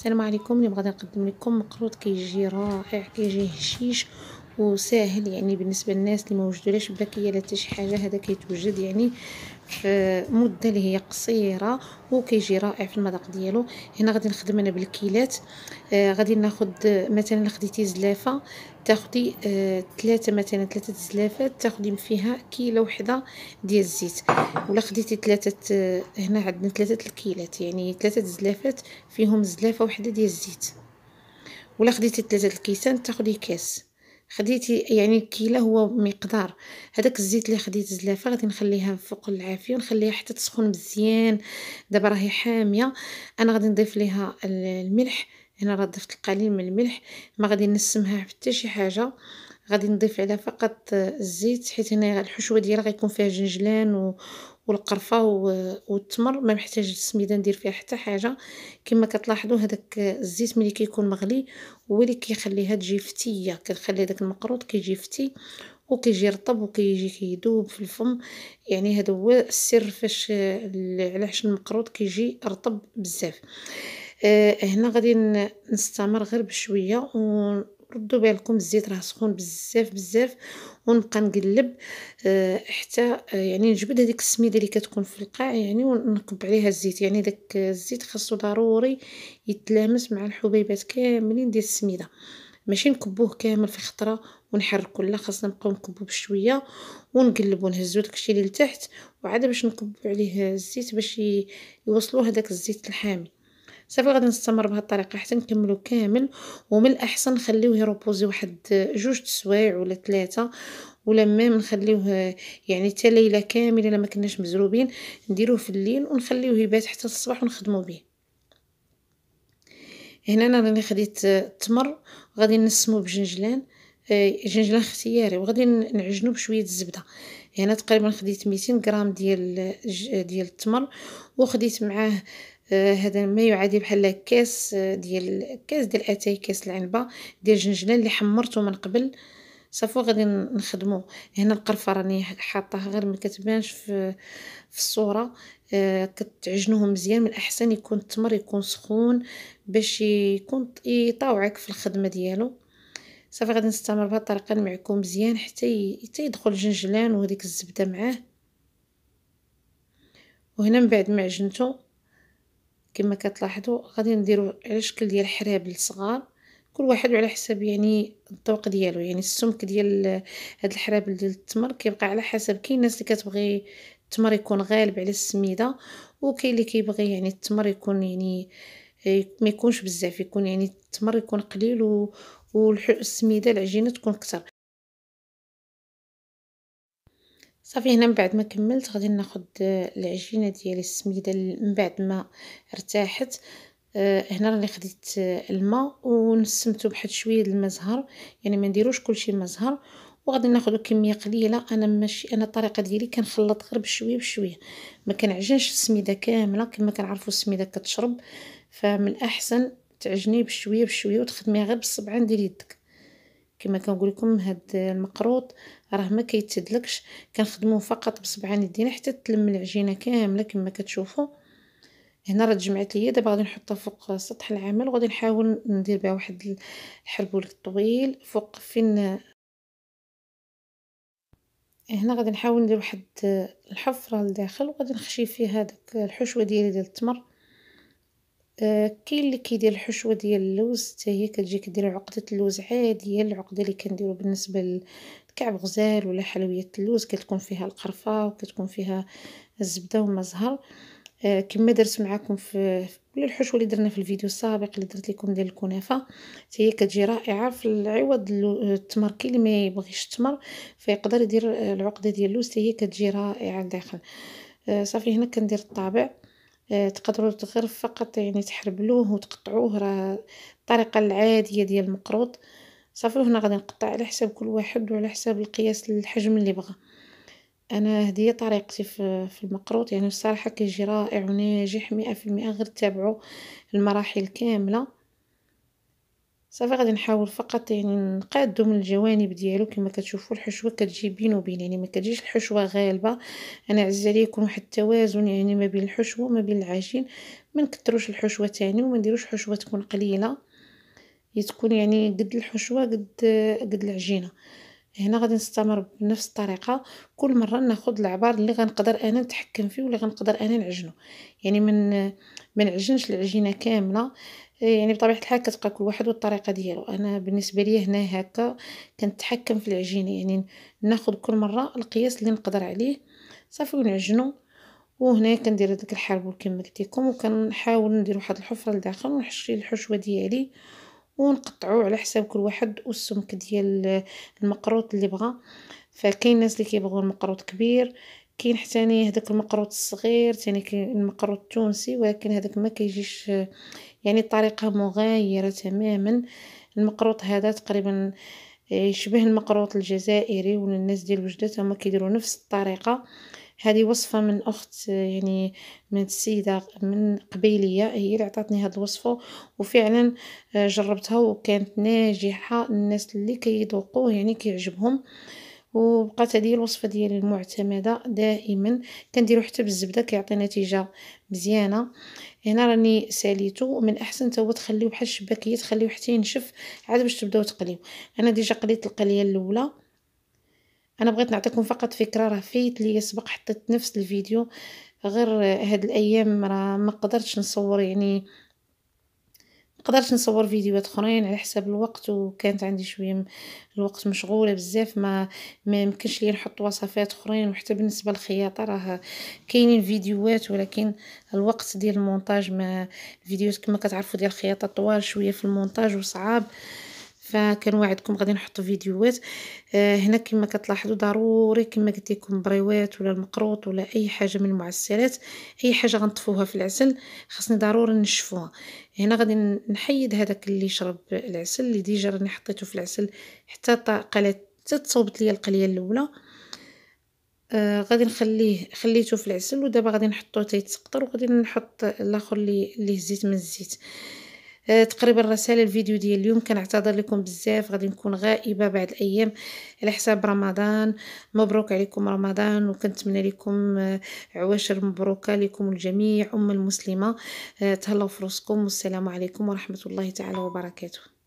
السلام عليكم اليوم غادي نقدم لكم مقروط كيجي رائع كيجي هشيش وساهل يعني بالنسبه للناس اللي ما بلا بلاكيه لا حتى شي حاجه هذا كيتوجد يعني في مده اللي هي قصيره وكيجي رائع في المذاق ديالو هنا غادي نخدم انا بالكيلات آه غادي ناخد مثلا خديتي زلافه تاخدي ثلاثه آه، مثلا ثلاثه زلافات تاخدي فيها كيله وحده ديال الزيت ولا خديتي ثلاثه آه هنا عندنا ثلاثه الكيلات يعني ثلاثه زلافات فيهم زلافه وحده ديال الزيت ولا خديتي ثلاثه الكيسان تاخدي كاس خديتي يعني كيلا هو مقدار هذاك الزيت اللي خديت زلافه غادي نخليها فوق العافيه ونخليها حتى تسخن مزيان دابا راهي حاميه انا غادي نضيف ليها الملح هنا راه ضفت القليل من الملح ما غادي نسمها حتى شي حاجه غادي نضيف عليها فقط الزيت حيت هنا الحشوه ديالها غيكون فيها جنجلان و... والقرفه والتمر ما محتاج السميده ندير فيها حتى حاجه كما كتلاحظوا هذاك الزيت ملي كيكون مغلي هو اللي كيخليها تجي فتيه كنخلي داك المقروط كيجي فتي وكيجي رطب وكيجي كيدوب في الفم يعني هذا هو السر فاش علاش المقروط كيجي رطب بزاف آه، هنا غادي نستمر غير بشويه و ردوا بالكم الزيت راه سخون بزاف بزاف ونبقى نقلب آه حتى آه، يعني نجبد هذيك السميده اللي كتكون في القاع يعني ونقب عليها الزيت يعني داك الزيت خاصو ضروري يتلامس مع الحبيبات كاملين ديال السميده ماشي نكبوه كامل في خطره ونحركو لا خاصنا نبقاو نكبو بشويه ونقلبو نهزو داكشي اللي لتحت وعاد باش نكبو عليه الزيت باش يوصلوا هذاك الزيت الحامي صافي غادي نستمر الطريقه حتى نكملو كامل ومن الاحسن نخليوه يروبوزي واحد جوج سوايع ولا ثلاثه ولا ميم نخليوه يعني حتى ليله كامله الا ما كناش مزروبين نديروه في الليل ونخليوه يبات حتى الصباح ونخدمو به هنا انا راني خديت التمر غادي نسمو بجنجلان آه، جنجلان اختياري وغادي نعجنو بشويه الزبده هنا تقريبا خديت 200 غرام ديال ديال التمر وخديت معاه آه، هذا ما يعادل بحال كاس آه، ديال كاس ديال اتاي كاس العنبه ديال الجنجله اللي حمرته من قبل صافو غادي نخدمو هنا القرفه راني حاطاها غير ما كتبانش في في الصوره آه كتعجنوهم مزيان من الاحسن يكون التمر يكون سخون باش يكون يطاوعك في الخدمه ديالو صافي غادي نستمر بهاد الطريقه معكم مزيان حتى حتى يدخل الجنجلان وهذيك الزبده معاه وهنا من بعد ما عجنته كما كتلاحظوا غادي نديرو على شكل ديال حرابل صغار كل واحد على حسب يعني الذوق ديالو يعني السمك ديال هاد الحرابل ديال التمر كيبقى على حسب كاين الناس اللي كتبغي التمر يكون غالب على السميده وكاين اللي كيبغي يعني التمر يكون يعني ما يكونش بزاف يكون يعني التمر يكون قليل و والسميده العجينه تكون كتر صافي هنا من بعد ما كملت غادي ناخذ آه، العجينه ديالي السميده من بعد ما ارتاحت آه، هنا راني خديت آه، الماء ونسمته بحد شويه الماء زهر يعني ما نديروش كلشي ماء زهر وغادي ناخذ كميه قليله انا ماشي انا الطريقه ديالي كنخلط غير بشويه بشويه ما كنعجنش السميده كامله كما كنعرفوا السميده كتشرب فمن الاحسن تعجني بشويه بشويه وتخدميها غير بالصبعه ديال يدك كما كنقول لكم هاد المقروط راه ما كيتدلكش كنخدموه فقط بصبعان يدينا حتى تلم العجينه كامله كما كتشوفوا هنا راه جمعت ليا دابا غادي نحطها فوق سطح العمل وغادي نحاول ندير بها واحد الحربول طويل فوق فين هنا غادي نحاول ندير واحد الحفره لداخل وغادي نخشي فيها داك الحشوه ديالي ديال التمر كاين اللي كيدير الحشوه ديال اللوز حتى هي كتجي كدير عقده اللوز عاديه العقده اللي كنديرو بالنسبه لكعب غزال ولا حلويات اللوز كتكون فيها القرفه وكتكون فيها الزبده وما زهر آه، كما درت معكم في ولا الحشوه اللي درنا في الفيديو السابق اللي درت لكم ديال الكنافه هي كتجي رائعه في العوض التمر كي اللي ما يبغيش التمر فيقدر يدير العقده ديال اللوز هي كتجي رائعه داخل آه، صافي هنا كندير الطابع آه، تقدروا غير فقط يعني تحربلوه وتقطعوه راه الطريقه العاديه ديال المقروط صافي هنا غادي نقطع على حساب كل واحد وعلى حساب القياس الحجم اللي بغى انا هدي طريقتي في المقروط يعني الصراحه كيجي رائع وناجح مئة غير تابعوا المراحل كامله صافي غادي نحاول فقط يعني نقادو من الجوانب ديالو كما كتشوفوا الحشوه كتجي بين وبين يعني ما كتجيش الحشوه غالبه انا عز عليا يكون واحد التوازن يعني ما بين الحشوه وما بين العجين ما نكثروش الحشوه تاني وما نديروش حشوه تكون قليله يتكون يعني قد الحشوه قد قد العجينه هنا غادي نستمر بنفس الطريقه كل مره ناخذ العبار اللي غنقدر انا نتحكم فيه واللي غنقدر انا نعجنه يعني من ما نعجنش العجينه كامله إيه، يعني بطبيعة الحال كتبقى كل واحد والطريقة ديالو انا بالنسبة ليا هنا هكا كنتحكم في العجينة يعني ناخد كل مرة القياس اللي نقدر عليه صافي ونعجنو وهنا كندير هذيك الحرب كما قلت لكم وكنحاول ندير واحد الحفره لداخل ونحشي الحشوه ديالي ونقطعو على حساب كل واحد والسمك ديال المقروط اللي بغى فكاين الناس اللي كيبغيو المقروط كبير كاين حتى هذاك المقروط الصغير ثاني المقروط التونسي ولكن هذاك ما كيجيش يعني الطريقة مغايرة تماما المقروط هذا تقريبا آه، يشبه المقروط الجزائري والناس الناس ديال وجدة هما كيديروا نفس الطريقة هذه وصفه من اخت آه، يعني من السيده من قبيليه هي اللي عطاتني هاد الوصفه وفعلا آه، جربتها وكانت ناجحه الناس اللي كيذوقوه يعني كيعجبهم وبقات هذه الوصفه ديالي المعتمده دائما كنديرو حتى بالزبده كيعطي نتيجه مزيانه هنا راني ساليتو من الاحسن هو تخليو بحال الشباكيه تخليو حتى ينشف عاد باش تبداو تقليو انا ديجا قليت القليه الاولى انا بغيت نعطيكم فقط فكره راه فايت ليا سبق حطيت نفس الفيديو غير هاد الايام راه ما قدرتش نصور يعني قدرت نصور فيديوهات اخرين على حساب الوقت وكانت عندي شويه الوقت مشغوله بزاف ما ما يمكنش ليا نحط وصفات اخرين وحتى بالنسبه للخياطه راه كاينين فيديوهات ولكن الوقت ديال المونتاج ما الفيديوهات كما كتعرفوا ديال الخياطه طوال شويه في المونتاج وصعاب فكنوعدكم غادي نحط فيديوهات آه هنا كما كتلاحظوا ضروري كما قلت لكم بريوات ولا المقروط ولا اي حاجه من المعسلات اي حاجه غنطفوها في العسل خاصني ضروري نشفوها هنا غادي نحيد هذاك اللي شرب العسل اللي ديجا راني حطيته في العسل حتى قالت حتى تصوبت ليا القليه الاولى آه غادي نخليه خليته في العسل ودابا غادي نحطوه تيتسقطر وغادي نحط الاخر اللي اللي هزيت من الزيت آه، تقريبا رساله الفيديو ديال اليوم كنعتذر لكم بزاف غادي نكون غائبه بعد الايام على حساب رمضان مبروك عليكم رمضان وكنتمنى لكم آه، عواشر مبروكه لكم الجميع امه المسلمه آه، تهلاو فرصكم والسلام عليكم ورحمه الله تعالى وبركاته